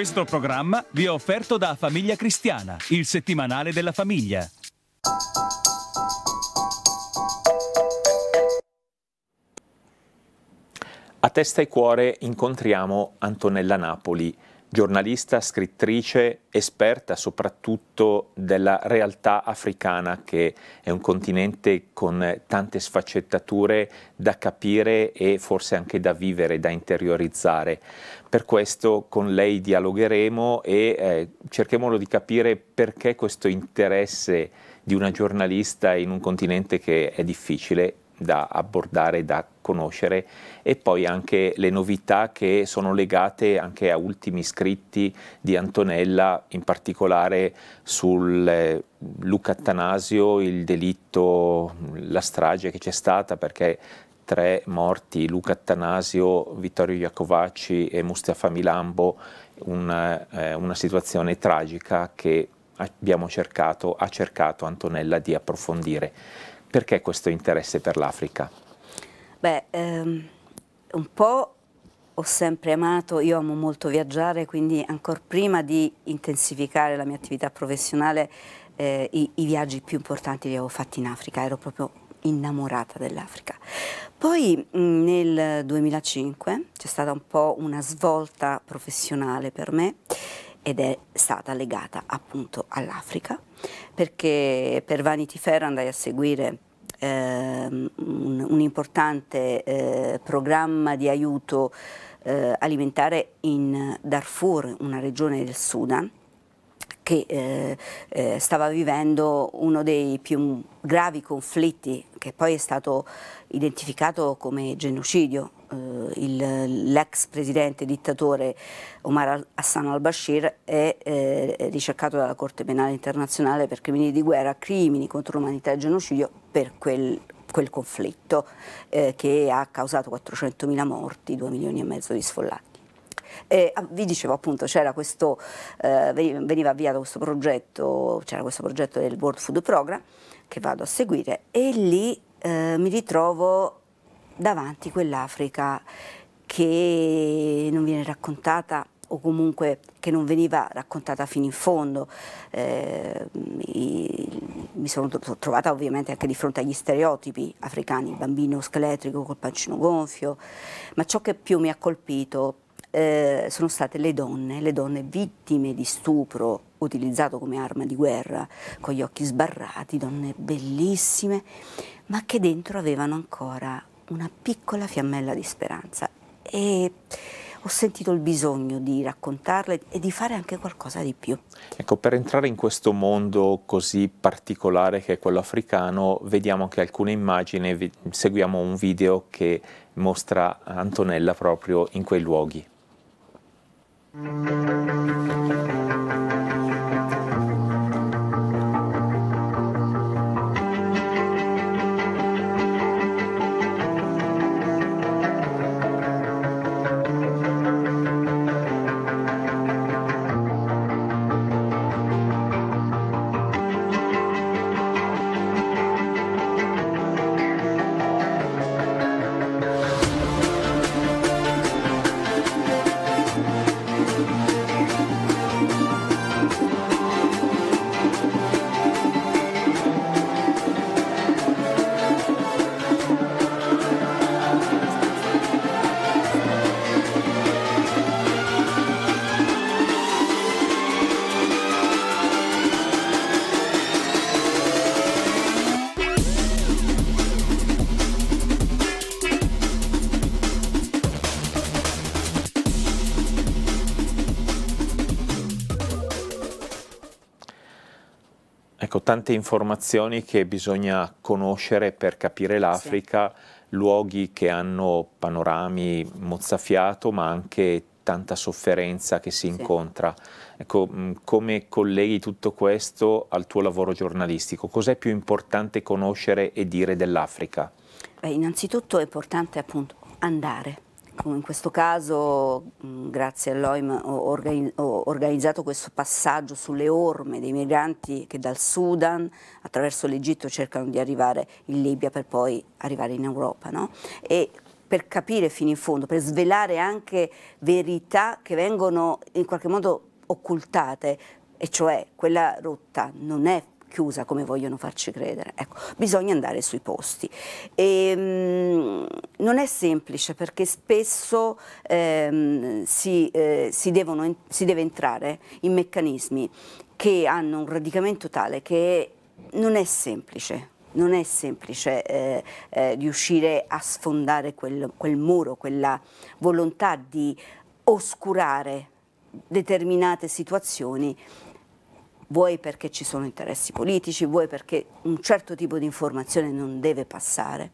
Questo programma vi è offerto da Famiglia Cristiana, il settimanale della famiglia. A Testa e Cuore incontriamo Antonella Napoli giornalista, scrittrice, esperta soprattutto della realtà africana, che è un continente con tante sfaccettature da capire e forse anche da vivere, da interiorizzare. Per questo con lei dialogheremo e eh, cercheremo di capire perché questo interesse di una giornalista in un continente che è difficile da abbordare, da conoscere e poi anche le novità che sono legate anche a ultimi scritti di Antonella, in particolare sul eh, Luca Attanasio, il delitto, la strage che c'è stata perché tre morti, Luca Attanasio, Vittorio Iacovacci e Mustafa Milambo, una, eh, una situazione tragica che abbiamo cercato, ha cercato Antonella di approfondire. Perché questo interesse per l'Africa? Beh, ehm, un po' ho sempre amato, io amo molto viaggiare, quindi ancora prima di intensificare la mia attività professionale eh, i, i viaggi più importanti li avevo fatti in Africa, ero proprio innamorata dell'Africa. Poi mm, nel 2005 c'è stata un po' una svolta professionale per me ed è stata legata appunto all'Africa, perché per Vanity Fair andai a seguire eh, un, un, importante eh, programma di aiuto eh, alimentare in Darfur, una regione del Sudan, che eh, eh, stava vivendo uno dei più gravi conflitti che poi è stato identificato come genocidio eh, l'ex presidente dittatore Omar Hassan al-Bashir è eh, ricercato dalla Corte Penale Internazionale per crimini di guerra, crimini contro l'umanità e genocidio per quel, quel conflitto eh, che ha causato 400.000 morti, 2 milioni e mezzo di sfollati. E, ah, vi dicevo appunto, c'era questo, eh, veniva avviato questo progetto, c'era questo progetto del World Food Program che vado a seguire e lì eh, mi ritrovo davanti quell'Africa che non viene raccontata o comunque che non veniva raccontata fino in fondo. Eh, mi sono trovata ovviamente anche di fronte agli stereotipi africani, il bambino scheletrico col pancino gonfio, ma ciò che più mi ha colpito eh, sono state le donne, le donne vittime di stupro utilizzato come arma di guerra, con gli occhi sbarrati, donne bellissime, ma che dentro avevano ancora una piccola fiammella di speranza e ho sentito il bisogno di raccontarle e di fare anche qualcosa di più. Ecco, per entrare in questo mondo così particolare che è quello africano, vediamo anche alcune immagini, seguiamo un video che mostra Antonella proprio in quei luoghi. tante informazioni che bisogna conoscere per capire l'Africa, sì. luoghi che hanno panorami mozzafiato ma anche tanta sofferenza che si incontra. Ecco, come colleghi tutto questo al tuo lavoro giornalistico? Cos'è più importante conoscere e dire dell'Africa? Beh, innanzitutto è importante appunto andare, in questo caso, mm, grazie all'OIM, ho, organizzato questo passaggio sulle orme dei migranti che dal Sudan attraverso l'Egitto cercano di arrivare in Libia per poi arrivare in Europa. No? E per capire fino in fondo, per svelare anche verità che vengono in qualche modo occultate, e cioè quella rotta non è chiusa come vogliono farci credere. Ecco, bisogna andare sui posti. E, ehm, mh, non è semplice perché spesso ehm, si, eh, si, devono, si deve entrare in meccanismi che hanno un radicamento tale che non è semplice non è semplice eh, eh, riuscire a sfondare quel, quel, muro, quella volontà di oscurare determinate situazioni vuoi perché ci sono interessi politici, vuoi perché un certo tipo di informazione non deve passare.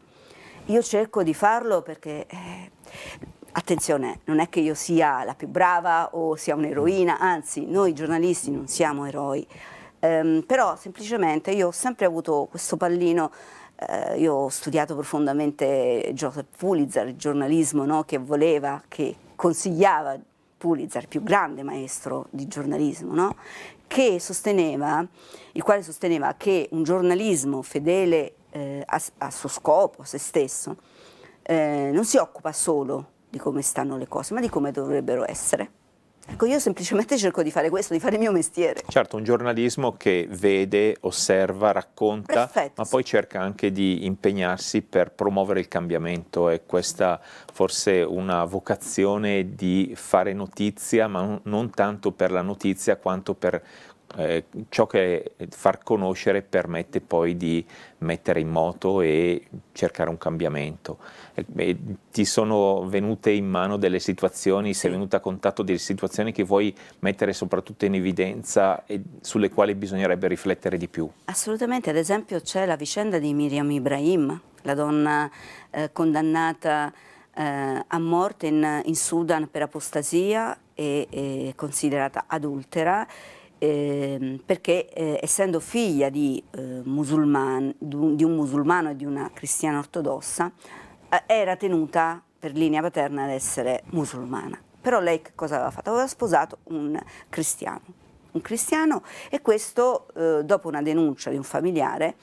Io cerco di farlo perché, eh, attenzione, non è che io sia la più brava o sia un'eroina, anzi noi giornalisti non siamo eroi, um, però semplicemente io ho sempre avuto questo pallino Uh, io ho studiato profondamente Joseph Pulitzer, il giornalismo no, che voleva, che consigliava Pulitzer, il più grande maestro di giornalismo, no? il quale sosteneva che un giornalismo fedele eh, a, a, suo scopo, a se stesso, eh, non si occupa solo di come stanno le cose, ma di come dovrebbero essere. Ecco, io semplicemente cerco di fare questo, di fare il mio mestiere. Certo, un giornalismo che vede, osserva, racconta, Perfetto. ma poi cerca anche di impegnarsi per promuovere il cambiamento e questa forse una vocazione di fare notizia, ma non tanto per la notizia quanto per eh, ciò che far conoscere permette poi di mettere in moto e cercare un cambiamento. E, eh, e ti sono venute in mano delle situazioni, sei venuta a contatto delle situazioni che vuoi mettere soprattutto in evidenza e sulle quali bisognerebbe riflettere di più? Assolutamente, ad esempio c'è la vicenda di Miriam Ibrahim, la donna eh, condannata eh, a morte in, in, Sudan per apostasia e, e considerata adultera eh, perché eh, essendo figlia di, eh, musulman, di, un musulmano e di una cristiana ortodossa, eh, era tenuta per linea paterna ad essere musulmana. Però lei che cosa aveva fatto? Aveva sposato un cristiano, un cristiano e questo, eh, dopo una denuncia di un familiare,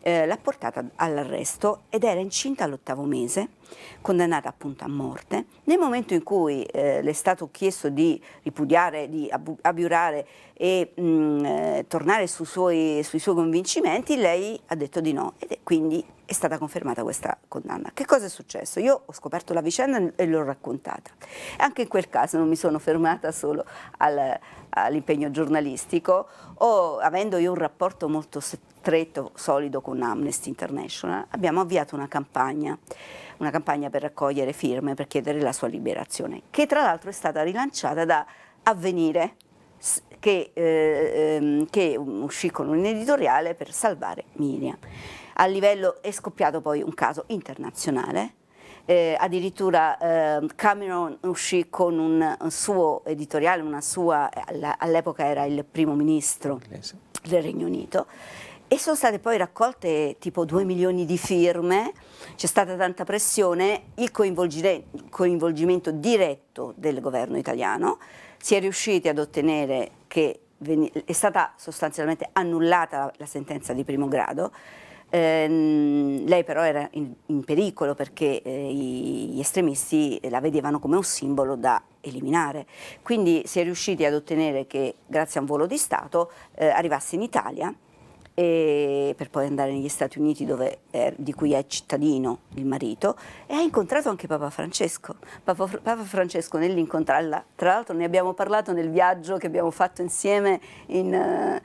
eh, l'ha portata all'arresto ed era incinta all'ottavo mese condannata appunto a morte, nel momento in cui eh, le è stato chiesto di ripudiare, di abiurare e mh, mm, eh, tornare su suoi, sui suoi convincimenti, lei ha detto di no ed è quindi è stata confermata questa condanna. Che cosa è successo? Io ho scoperto la vicenda e l'ho raccontata. Anche in quel caso non mi sono fermata solo al, all'impegno giornalistico, o, avendo io un rapporto molto stretto, solido con Amnesty International, abbiamo avviato una campagna una campagna per raccogliere firme per chiedere la sua liberazione, che tra l'altro è stata rilanciata da Avvenire, che, eh, ehm, che uscì con un editoriale per salvare Miriam. A livello è scoppiato poi un caso internazionale, eh, addirittura eh, Cameron uscì con un, un suo editoriale, sua, eh, all'epoca era il primo ministro del Regno Unito, e sono state poi raccolte tipo 2 milioni di firme, c'è stata tanta pressione, il coinvolgimento diretto del governo italiano, si è riusciti ad ottenere che è stata sostanzialmente annullata la, la sentenza di primo grado, eh, lei però era in, in pericolo perché eh, gli estremisti la vedevano come un simbolo da eliminare. Quindi si è riusciti ad ottenere che, grazie a un volo di Stato, eh, arrivasse in Italia e per poi andare negli Stati Uniti è, di cui è cittadino il marito e ha incontrato anche Papa Francesco. Papa, Papa Francesco nell'incontrarla, tra l'altro ne abbiamo parlato nel viaggio che abbiamo fatto insieme in, eh,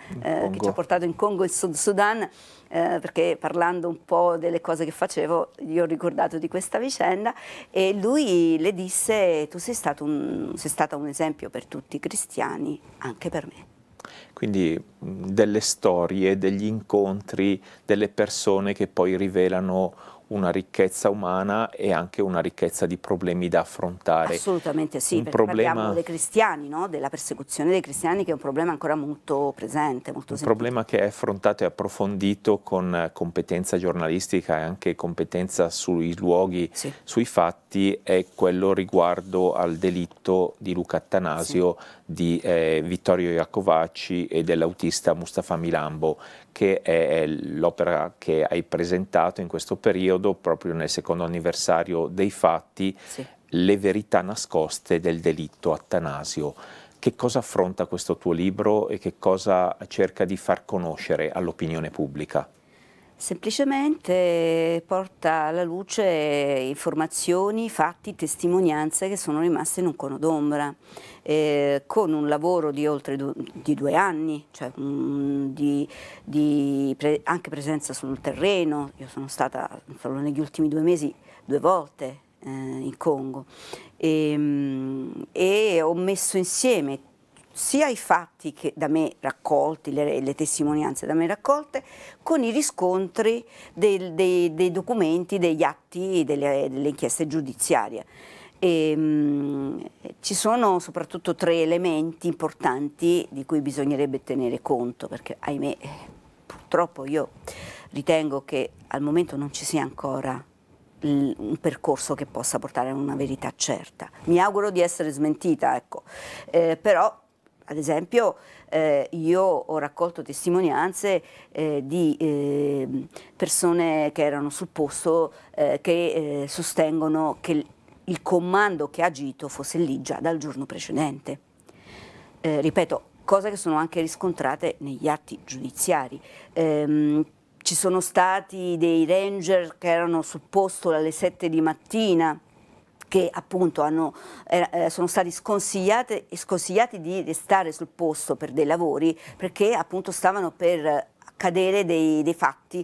in che ci ha portato in Congo e in Sud Sudan, eh, perché parlando un po' delle cose che facevo gli ho ricordato di questa vicenda e lui le disse tu sei, un, sei stata un esempio per tutti i cristiani, anche per me quindi delle storie, degli incontri, delle persone che poi rivelano una ricchezza umana e anche una ricchezza di problemi da affrontare. Assolutamente sì, un problema, parliamo dei cristiani, no? della persecuzione dei cristiani che è un problema ancora molto presente. Molto un sentito. problema che è affrontato e approfondito con eh, competenza giornalistica e anche competenza sui luoghi, sì. sui fatti, è quello riguardo al delitto di Luca Attanasio sì di eh, Vittorio Iacovacci e dell'autista Mustafa Milambo, che è l'opera che hai presentato in questo periodo, proprio nel secondo anniversario dei fatti, sì. Le verità nascoste del delitto Attanasio. Che cosa affronta questo tuo libro e che cosa cerca di far conoscere all'opinione pubblica? Semplicemente porta alla luce informazioni, fatti, testimonianze che sono rimaste in un cono d'ombra, eh, con un lavoro di oltre due, di due anni, cioè, um, di, di pre anche presenza sul terreno. Io sono stata solo negli ultimi due mesi due volte eh, in Congo e, um, e ho messo insieme sia i fatti da me raccolti, le, le, testimonianze da me raccolte, con i riscontri del, dei, dei, documenti, degli atti, delle, delle inchieste giudiziarie. E, ehm, mh, ci sono soprattutto tre elementi importanti di cui bisognerebbe tenere conto, perché ahimè purtroppo io ritengo che al momento non ci sia ancora un percorso che possa portare a una verità certa. Mi auguro di essere smentita, ecco. eh, però ad esempio eh, io ho raccolto testimonianze eh, di eh, persone che erano sul posto eh, che eh, sostengono che il comando che ha agito fosse lì già dal giorno precedente. Eh, ripeto, cose che sono anche riscontrate negli atti giudiziari. Ehm, ci sono stati dei ranger che erano sul posto alle 7 di mattina che appunto hanno, eh, eh sono stati sconsigliati, di restare sul posto per dei lavori perché appunto stavano per accadere dei, dei fatti,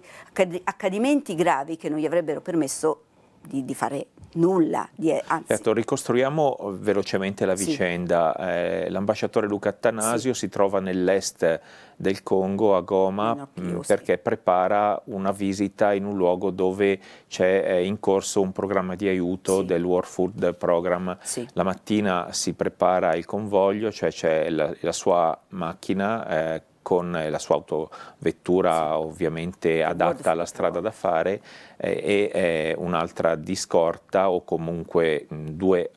accadimenti gravi che non gli avrebbero permesso di, di fare nulla. Di, eh, certo, ricostruiamo eh, velocemente la vicenda. Sì. Eh, l'ambasciatore Luca Attanasio sì. si trova nell'est del Congo, a Goma, più, mm, perché sì. prepara una visita in un luogo dove c'è in corso un programma di aiuto del World Food Program. La mattina si prepara il convoglio, cioè c'è la, la sua macchina eh, con eh, la sua autovettura ovviamente adatta alla strada da fare eh, e, e eh, un'altra di scorta o comunque due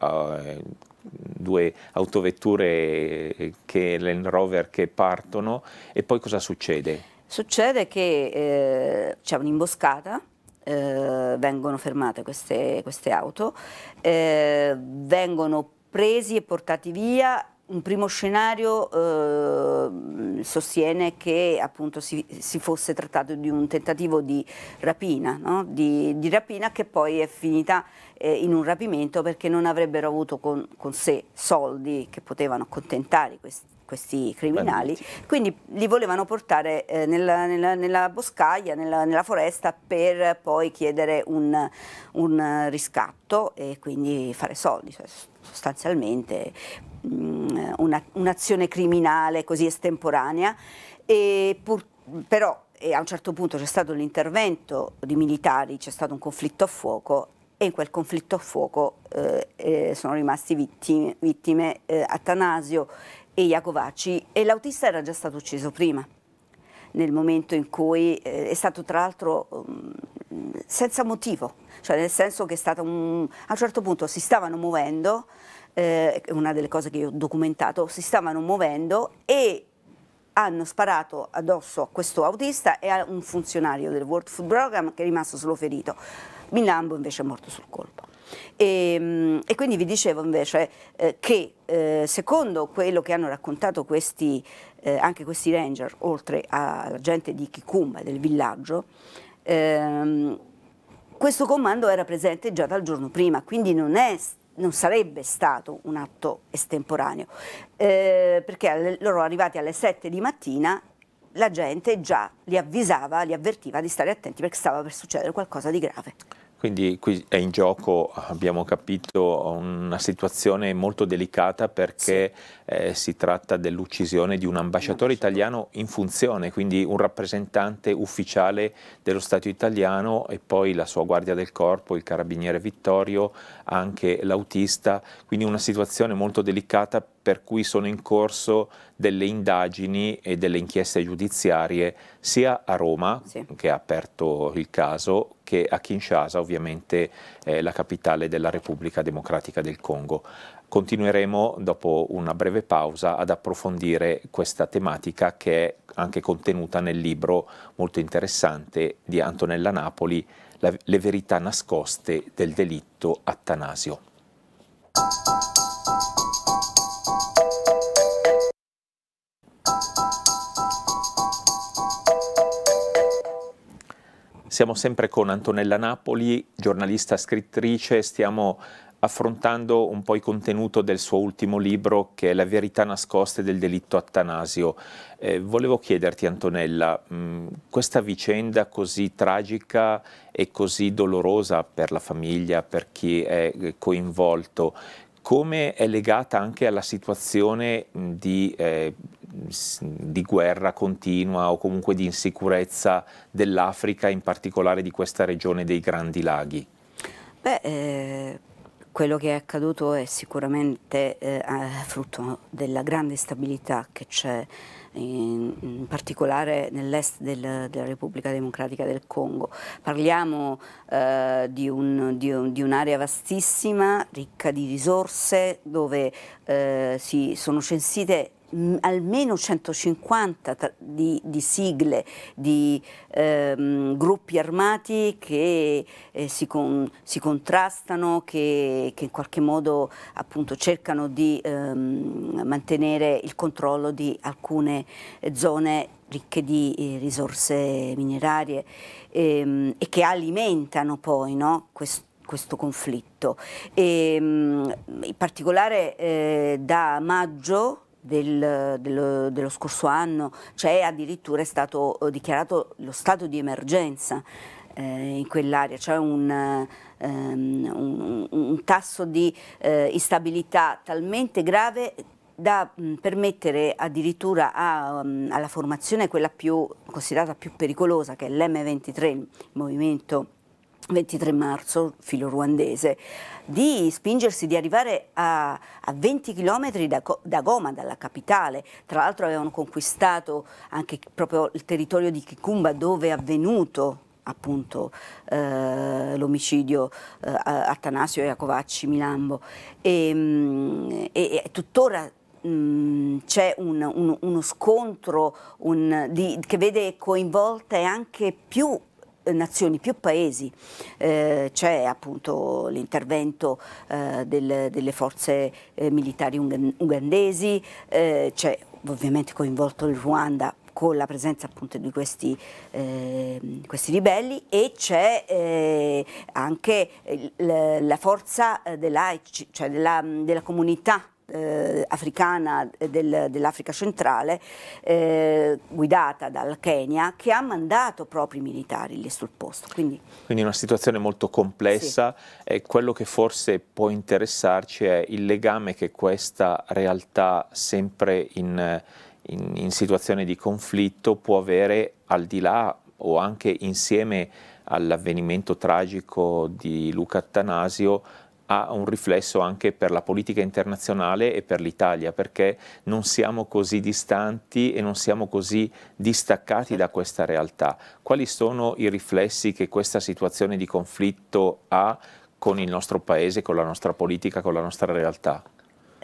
due autovetture che Land Rover che partono e poi cosa succede? Succede che eh, c'è un'imboscata, eh, vengono fermate queste, queste auto, eh, vengono presi e portati via un primo scenario eh, sostiene che appunto si, si, fosse trattato di un tentativo di rapina, no? di, di, rapina che poi è finita eh, in un rapimento perché non avrebbero avuto con, con sé soldi che potevano accontentare questi, questi criminali, quindi li volevano portare eh, nella, nella, nella, boscaglia, nella, nella, foresta per poi chiedere un, un riscatto e quindi fare soldi cioè, sostanzialmente Mm, un'azione criminale così estemporanea, e pur, però e a un certo punto c'è stato l'intervento di militari, c'è stato un conflitto a fuoco e in quel conflitto a fuoco eh, eh sono rimasti vittime, vittime eh, Atanasio e Iacovacci e l'autista era già stato ucciso prima, nel momento in cui eh, è stato tra l'altro mm, senza motivo, cioè nel senso che un, a un certo punto si stavano muovendo eh, una delle cose che io ho documentato, si stavano muovendo e hanno sparato addosso a questo autista e a un funzionario del World Food Program che è rimasto solo ferito. Milambo invece è morto sul colpo. E, ehm, e quindi vi dicevo invece eh, che eh, secondo quello che hanno raccontato questi, eh, anche questi ranger, oltre alla gente di Kikumba del villaggio, ehm, questo comando era presente già dal giorno prima, quindi non è non sarebbe stato un atto estemporaneo, eh, perché loro arrivati alle 7 di mattina la gente già li avvisava, li avvertiva di stare attenti perché stava per succedere qualcosa di grave. Quindi qui è in gioco, abbiamo capito, una situazione molto delicata perché sì. eh, si tratta dell'uccisione di un ambasciatore italiano in funzione, quindi un rappresentante ufficiale dello Stato italiano e poi la sua guardia del corpo, il carabiniere Vittorio, anche l'autista, quindi una situazione molto delicata per cui sono in corso delle indagini e delle inchieste giudiziarie sia a Roma, sì. che ha aperto il caso, che a Kinshasa, ovviamente eh, la capitale della Repubblica Democratica del Congo. Continueremo dopo una breve pausa ad approfondire questa tematica che è anche contenuta nel libro molto interessante di Antonella Napoli, Le verità nascoste del delitto Attanasio. Siamo sempre con Antonella Napoli, giornalista scrittrice, stiamo affrontando un po' il contenuto del suo ultimo libro che è La verità nascosta del delitto Attanasio. Eh, volevo chiederti Antonella, mh, mm, questa vicenda così tragica e così dolorosa per la famiglia, per chi è eh, coinvolto, come è legata anche alla situazione di eh, di guerra continua o comunque di insicurezza dell'Africa, in particolare di questa regione dei Grandi Laghi? Beh, eh, quello che è accaduto è sicuramente eh, eh, frutto della grande stabilità che c'è in, in, particolare nell'est del, della Repubblica Democratica del Congo. Parliamo eh, di, un, di, un, di, un'area vastissima, ricca di risorse, dove eh, si sono censite Mm, almeno 150 di, di, sigle, di ehm, gruppi armati che eh, si, con, si, contrastano, che, che, in qualche modo appunto, cercano di ehm, mantenere il controllo di alcune eh, zone ricche di eh, risorse minerarie ehm, e che alimentano poi no, questo questo conflitto. E, ehm, in particolare eh, da maggio del, dello, dello, scorso anno, cioè addirittura è stato eh, dichiarato lo stato di emergenza eh, in quell'area, cioè un, um, un, un tasso di eh, instabilità talmente grave da mh, mm, permettere addirittura a, mh, mm, alla formazione quella più considerata più pericolosa che è l'M23, il movimento 23 marzo, filo ruandese, di spingersi, di arrivare a, a 20 km da, da, Goma, dalla capitale. Tra l'altro avevano conquistato anche proprio il territorio di Kikumba dove è avvenuto appunto eh, l'omicidio eh, Atanasio Iacovacci Milambo e, ehm, e, e tuttora mm, c'è un, un, uno scontro un, di, che vede coinvolte anche più nazioni, più paesi. Eh, c'è appunto l'intervento eh, del, delle forze eh, militari ung- ugandesi, eh, c'è ovviamente coinvolto il Ruanda con la presenza appunto di questi, ehm, questi ribelli e c'è eh, anche il, la forza eh, della, cioè della, della comunità eh, africana eh, del, dell'Africa centrale eh, guidata dal Kenya che ha mandato proprio i militari lì sul posto. Quindi, Quindi una situazione molto complessa sì. e quello che forse può interessarci è il legame che questa realtà sempre in, in, in situazione di conflitto può avere al di là o anche insieme all'avvenimento tragico di Luca Attanasio ha un riflesso anche per la politica internazionale e per l'Italia, perché non siamo così distanti e non siamo così distaccati da questa realtà. Quali sono i riflessi che questa situazione di conflitto ha con il nostro paese, con la nostra politica, con la nostra realtà?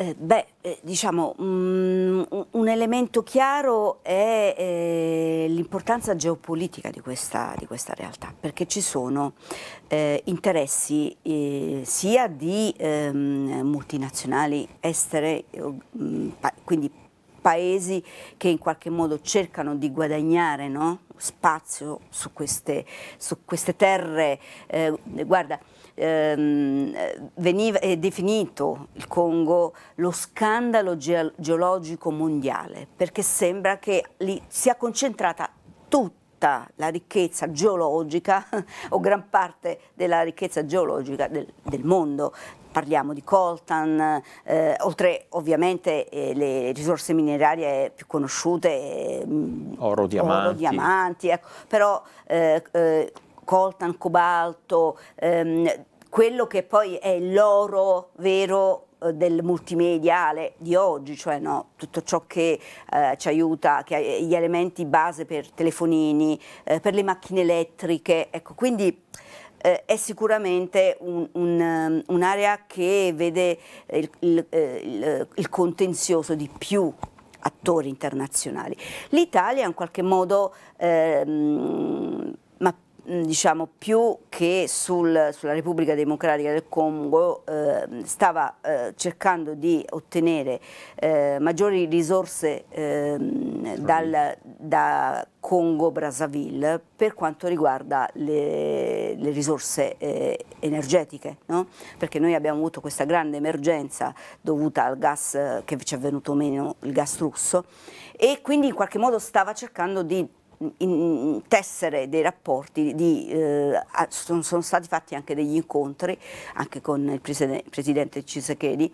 Eh, beh, eh, diciamo, mh, mm, un elemento chiaro è eh, l'importanza geopolitica di questa, di questa, realtà, perché ci sono eh, interessi eh, sia di ehm, multinazionali estere, mh, mm, pa quindi paesi che in qualche modo cercano di guadagnare no? spazio su queste, su queste terre. guarda, ehm, veniva, è eh, definito il Congo lo scandalo ge geologico mondiale, perché sembra che lì sia concentrata tutta la ricchezza geologica o gran parte della ricchezza geologica del, del mondo. Parliamo di coltan, eh, oltre ovviamente eh, le risorse minerarie più conosciute, eh, oro, diamanti. Oro, diamanti ecco. però eh, eh, coltan, cobalto, ehm, quello che poi è l'oro vero eh, del multimediale di oggi, cioè no, tutto ciò che eh, ci aiuta, che ha gli elementi base per telefonini, eh, per le macchine elettriche, ecco, quindi eh, è sicuramente un'area un, un ehm, che vede eh, il, il, eh, il, il contenzioso di più attori internazionali. L'Italia in qualche modo, ehm, ma Mm, diciamo, più che sul, sulla Repubblica Democratica del Congo eh, stava eh, cercando di ottenere eh, maggiori risorse ehm, dal, da Congo-Brazzaville per quanto riguarda le, le risorse eh, energetiche, no? perché noi abbiamo avuto questa grande emergenza dovuta al gas eh, che ci è venuto meno, il gas russo, e quindi in qualche modo stava cercando di in, tessere dei rapporti, di, eh, sono, sono, stati fatti anche degli incontri, anche con il preside, presidente Cisechedi,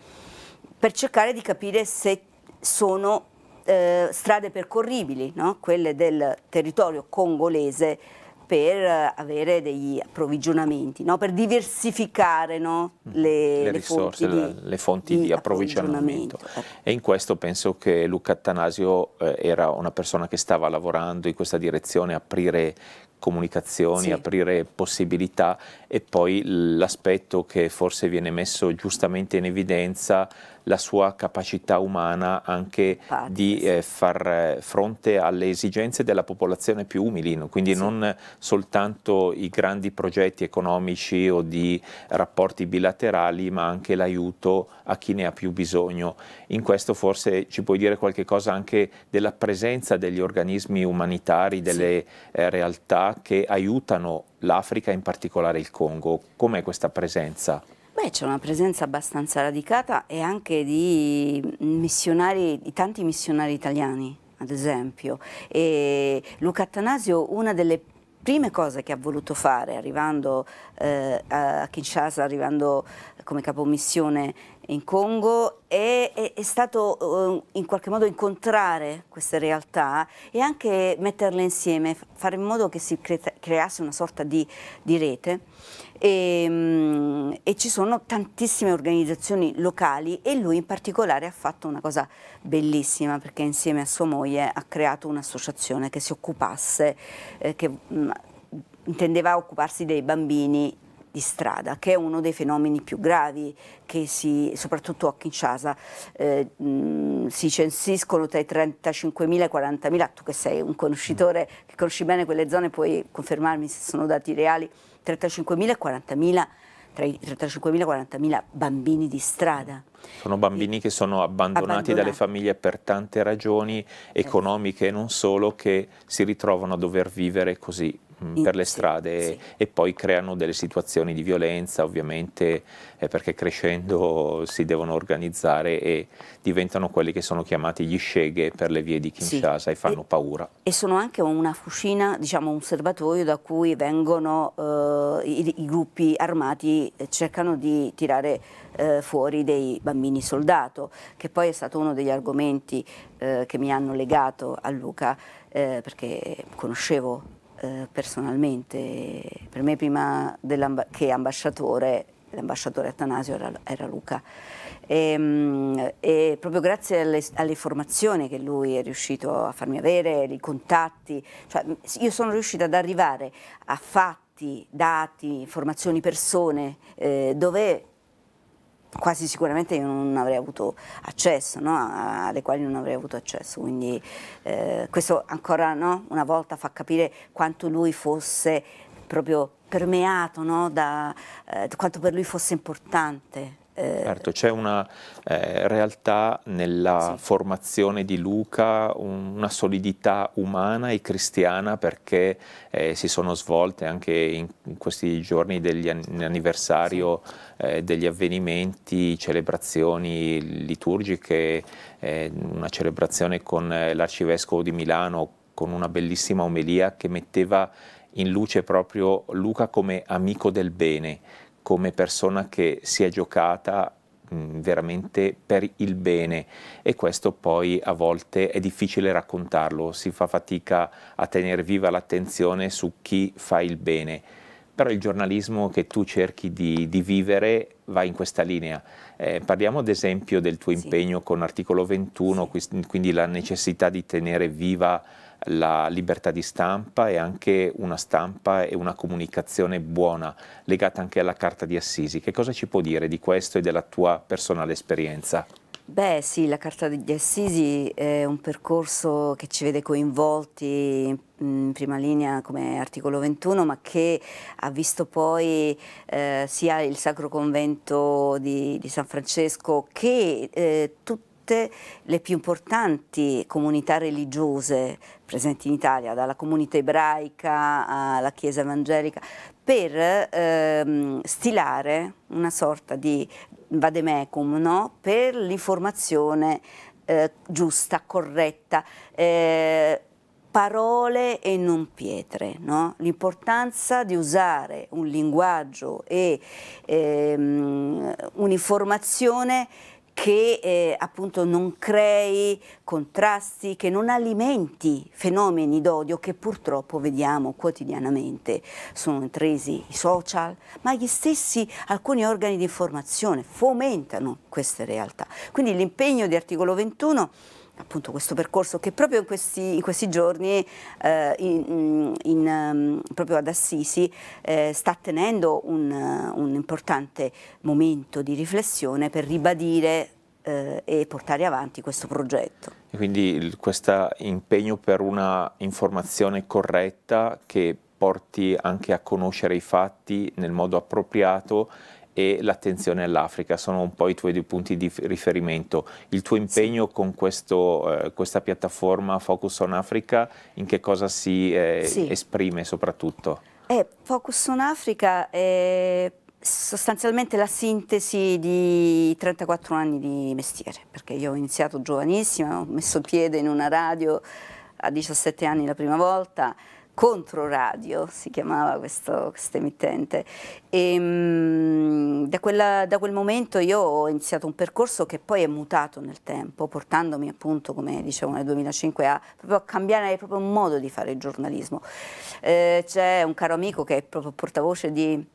per cercare di capire se sono eh, strade percorribili, no? quelle del territorio congolese per avere degli approvvigionamenti, no? per diversificare no? Mm, le, le, le, risorse, fonti di, le fonti di, di approvvigionamento. approvvigionamento. Ecco. E in questo penso che Luca Attanasio eh, era una persona che stava lavorando in questa direzione, aprire comunicazioni, sì. aprire possibilità e poi l'aspetto che forse viene messo giustamente in evidenza, la sua capacità umana anche Pazzi. di eh, far fronte alle esigenze della popolazione più umile, quindi sì. non soltanto i grandi progetti economici o di rapporti bilaterali, ma anche l'aiuto a chi ne ha più bisogno. In questo forse ci puoi dire qualche cosa anche della presenza degli organismi umanitari, delle sì. eh, realtà che aiutano l'Africa, in particolare il Congo. Com'è questa presenza? Beh, c'è una presenza abbastanza radicata e anche di, missionari, di tanti missionari italiani, ad esempio. E Luca Attanasio, una delle prime cose che ha voluto fare arrivando eh, a Kinshasa, arrivando come capo missione in Congo è, è, è stato eh, in qualche modo incontrare queste realtà e anche metterle insieme, fare in modo che si creasse una sorta di, di rete. E, ehm, e, ci sono tantissime organizzazioni locali e lui in particolare ha fatto una cosa bellissima perché insieme a sua moglie ha creato un'associazione che si occupasse, eh, che mh, mm, intendeva occuparsi dei bambini di strada, che è uno dei fenomeni più gravi che si, soprattutto a Kinshasa, eh, si censiscono tra i 35.000 e i 40.000. Tu che sei un conoscitore, che conosci bene quelle zone, puoi confermarmi se sono dati reali, 35.000 e 40.000 tra i 35.000 e 40.000 bambini di strada. Sono bambini e che sono abbandonati, abbandonati, dalle famiglie per tante ragioni esatto. economiche e non solo, che si ritrovano a dover vivere così Mm. per le strade sì, sì. e poi creano delle situazioni di violenza ovviamente eh, perché crescendo si devono organizzare e diventano quelli che sono chiamati gli sceghe per le vie di Kinshasa e fanno e, paura. E sono anche una fucina, diciamo un serbatoio da cui vengono eh, i, i, gruppi armati e cercano di tirare eh, fuori dei bambini soldato, che poi è stato uno degli argomenti eh, che mi hanno legato a Luca, eh, perché conoscevo eh, personalmente. Per me prima che ambasciatore, l'ambasciatore Atanasio era, era Luca. E, ehm, e, proprio grazie alle, alle, formazioni che lui è riuscito a farmi avere, i contatti, cioè io sono riuscita ad arrivare a fatti, dati, informazioni, persone eh, dove quasi sicuramente io non avrei avuto accesso, no? alle quali non avrei avuto accesso. Quindi eh, questo ancora no? una volta fa capire quanto lui fosse proprio permeato, no? da, eh, quanto per lui fosse importante Certo, c'è una eh, realtà nella sì. formazione di Luca, un, una solidità umana e cristiana perché eh, si sono svolte anche in, in questi giorni dell'anniversario sì. eh, degli avvenimenti, celebrazioni liturgiche, eh, una celebrazione con eh, l'arcivescovo di Milano con una bellissima omelia che metteva in luce proprio Luca come amico del bene come persona che si è giocata veramente per il bene e questo poi a volte è difficile raccontarlo, si fa fatica a tenere viva l'attenzione su chi fa il bene. Però il giornalismo che tu cerchi di, di vivere va in questa linea. Eh, parliamo ad esempio del tuo impegno sì. con l'articolo 21, sì. quindi la necessità di tenere viva la libertà di stampa e anche una stampa e una comunicazione buona, legata anche alla Carta di Assisi. Che cosa ci può dire di questo e della tua personale esperienza? Beh sì, la Carta di Assisi è un percorso che ci vede coinvolti in prima linea come articolo 21, ma che ha visto poi eh, sia il Sacro Convento di, di San Francesco che eh, tutti tutte le più importanti comunità religiose presenti in Italia, dalla comunità ebraica alla Chiesa evangelica, per ehm, stilare una sorta di vademecum no? per l'informazione eh, giusta, corretta. Eh, parole e non pietre, no? l'importanza di usare un linguaggio e ehm, un'informazione che eh, appunto non crei contrasti, che non alimenti fenomeni d'odio che purtroppo vediamo quotidianamente. Sono intresi i social, ma gli stessi alcuni organi di informazione fomentano queste realtà. Quindi l'impegno di articolo 21 appunto questo percorso che proprio in questi, in questi giorni eh, in, in, ehm, proprio ad Assisi eh, sta tenendo un, un, importante momento di riflessione per ribadire eh, e portare avanti questo progetto. E quindi questo impegno per una informazione corretta che porti anche a conoscere i fatti nel modo appropriato e l'attenzione all'Africa sono un po' i tuoi due punti di riferimento. Il tuo impegno sì. con questo, eh, questa piattaforma Focus on Africa in che cosa si eh, sì. esprime soprattutto? Eh, Focus on Africa è sostanzialmente la sintesi di 34 anni di mestiere, perché io ho iniziato giovanissima, ho messo piede in una radio a 17 anni la prima volta, contro radio si chiamava questo, emittente e ehm, mh, da, quella, da, quel momento io ho iniziato un percorso che poi è mutato nel tempo portandomi appunto come dicevo nel 2005 a, proprio a cambiare proprio un modo di fare il giornalismo eh, c'è un caro amico che è proprio portavoce di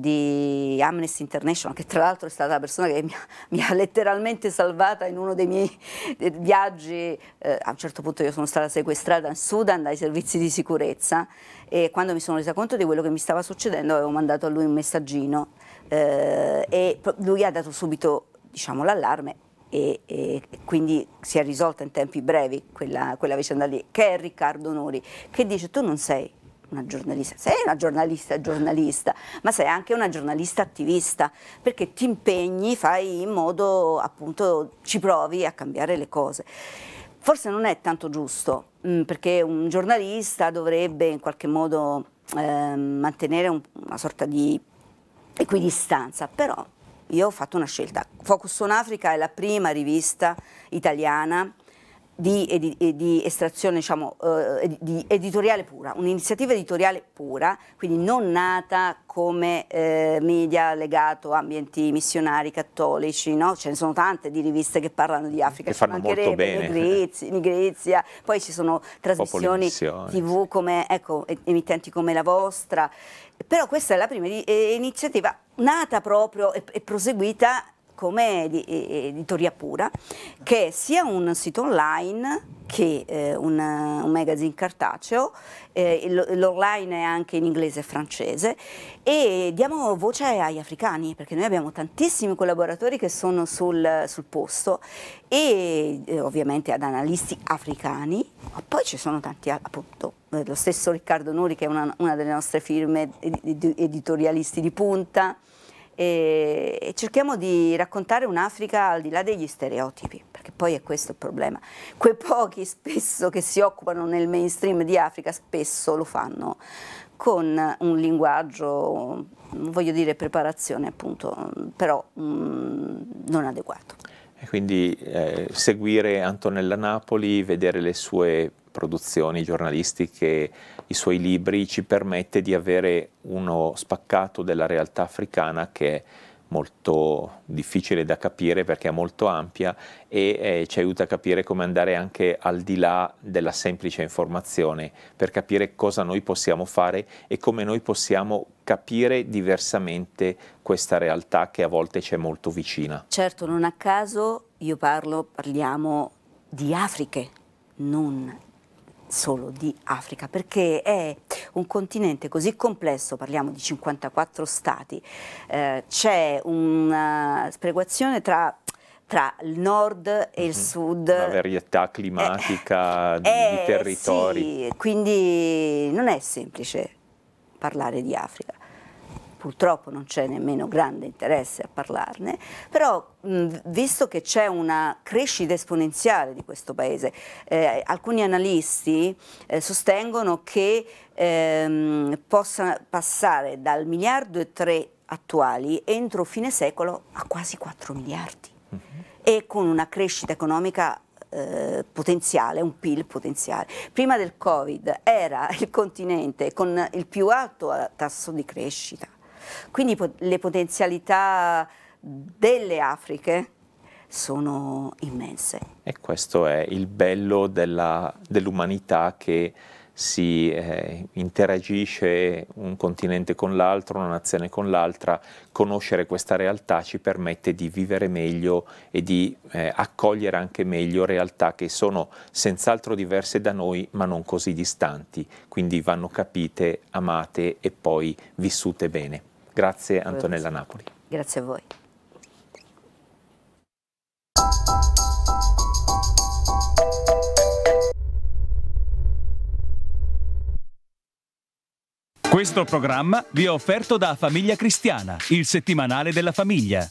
di Amnesty International, che tra l'altro è stata la persona che mi ha, mi ha letteralmente salvata in uno dei miei eh, viaggi. Eh, a un certo punto io sono stata sequestrata in Sudan dai servizi di sicurezza e quando mi sono resa conto di quello che mi stava succedendo avevo mandato a lui un messaggino eh, e lui ha dato subito diciamo, l'allarme e, e, quindi si è risolta in tempi brevi quella, quella vicenda lì, che è Riccardo Nori, che dice tu non sei una giornalista, sei una giornalista giornalista, ma sei anche una giornalista attivista, perché ti impegni, fai in modo, appunto, ci provi a cambiare le cose. Forse non è tanto giusto, mm, perché un giornalista dovrebbe in qualche modo eh, mantenere un, una sorta di equidistanza, però io ho fatto una scelta. Focus on Africa è la prima rivista italiana di, di, di, estrazione diciamo, eh, di editoriale pura, un'iniziativa editoriale pura, quindi non nata come eh, media legato a ambienti missionari cattolici, no? ce ne sono tante di riviste che parlano di Africa, che fanno molto bene. Migrizia, poi ci sono trasmissioni tv come, ecco, emittenti come la vostra, però questa è la prima iniziativa nata proprio e, e proseguita come editoria eh, eh, pura, che è sia un sito online che eh, un, un, magazine cartaceo, eh, l'online è anche in inglese e francese e diamo voce agli africani perché noi abbiamo tantissimi collaboratori che sono sul, sul posto e eh, ovviamente ad analisti africani, ma poi ci sono tanti appunto eh, lo stesso Riccardo Nuri che è una, una delle nostre firme editorialisti di punta e, e cerchiamo di raccontare un'Africa al di là degli stereotipi, perché poi è questo il problema. Quei pochi spesso che si occupano nel mainstream di Africa spesso lo fanno con un linguaggio, non voglio dire preparazione appunto, però mh, mm, non adeguato. E quindi eh, seguire Antonella Napoli, vedere le sue produzioni giornalistiche i suoi libri, ci permette di avere uno spaccato della realtà africana che è molto difficile da capire perché è molto ampia e eh, ci aiuta a capire come andare anche al di là della semplice informazione per capire cosa noi possiamo fare e come noi possiamo capire diversamente questa realtà che a volte ci è molto vicina. Certo, non a caso io parlo, parliamo di Africa, non solo di Africa, perché è un continente così complesso, parliamo di 54 stati, eh, c'è una sperequazione tra tra il nord e il mm -hmm. sud. La varietà climatica eh, di, eh, territori. Sì, quindi non è semplice parlare di Africa purtroppo non c'è nemmeno grande interesse a parlarne, però mh, visto che c'è una crescita esponenziale di questo paese, eh, alcuni analisti eh, sostengono che ehm, possa passare dal miliardo e tre attuali entro fine secolo a quasi 4 miliardi mm -hmm. e con una crescita economica eh, potenziale, un PIL potenziale. Prima del Covid era il continente con il più alto tasso di crescita quindi po le potenzialità delle Afriche sono immense. E questo è il bello dell'umanità che si eh, interagisce un continente con l'altro, una nazione con l'altra, conoscere questa realtà ci permette di vivere meglio e di eh, accogliere anche meglio realtà che sono senz'altro diverse da noi ma non così distanti, quindi vanno capite, amate e poi vissute bene. Grazie Antonella Napoli. Grazie a voi. Questo programma vi è offerto da Famiglia Cristiana, il settimanale della famiglia.